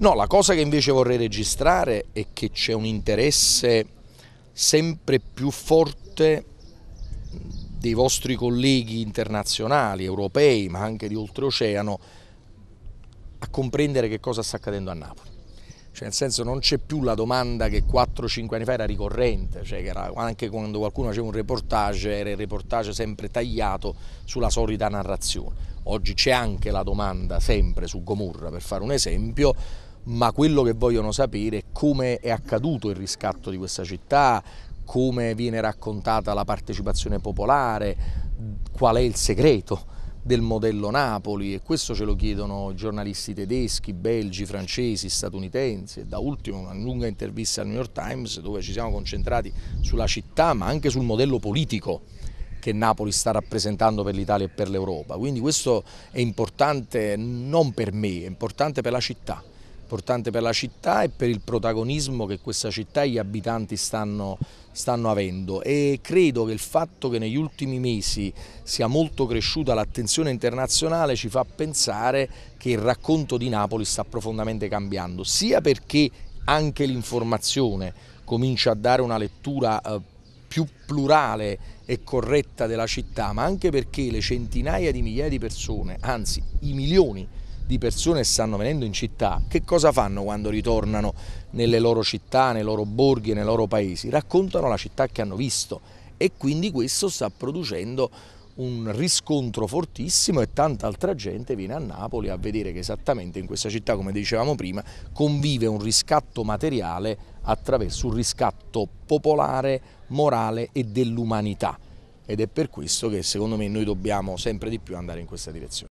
No, la cosa che invece vorrei registrare è che c'è un interesse sempre più forte dei vostri colleghi internazionali, europei, ma anche di oltreoceano, a comprendere che cosa sta accadendo a Napoli. Cioè, nel senso non c'è più la domanda che 4-5 anni fa era ricorrente, cioè era anche quando qualcuno faceva un reportage, era il reportage sempre tagliato sulla solita narrazione. Oggi c'è anche la domanda sempre su Gomorra, per fare un esempio, ma quello che vogliono sapere è come è accaduto il riscatto di questa città, come viene raccontata la partecipazione popolare, qual è il segreto del modello Napoli e questo ce lo chiedono giornalisti tedeschi, belgi, francesi, statunitensi e da ultimo una lunga intervista al New York Times dove ci siamo concentrati sulla città ma anche sul modello politico che Napoli sta rappresentando per l'Italia e per l'Europa. Quindi questo è importante non per me, è importante per la città importante per la città e per il protagonismo che questa città e gli abitanti stanno, stanno avendo e credo che il fatto che negli ultimi mesi sia molto cresciuta l'attenzione internazionale ci fa pensare che il racconto di Napoli sta profondamente cambiando, sia perché anche l'informazione comincia a dare una lettura eh, più plurale e corretta della città, ma anche perché le centinaia di migliaia di persone, anzi i milioni di persone stanno venendo in città, che cosa fanno quando ritornano nelle loro città, nei loro borghi, nei loro paesi? Raccontano la città che hanno visto e quindi questo sta producendo un riscontro fortissimo e tanta altra gente viene a Napoli a vedere che esattamente in questa città, come dicevamo prima, convive un riscatto materiale attraverso un riscatto popolare, morale e dell'umanità. Ed è per questo che secondo me noi dobbiamo sempre di più andare in questa direzione.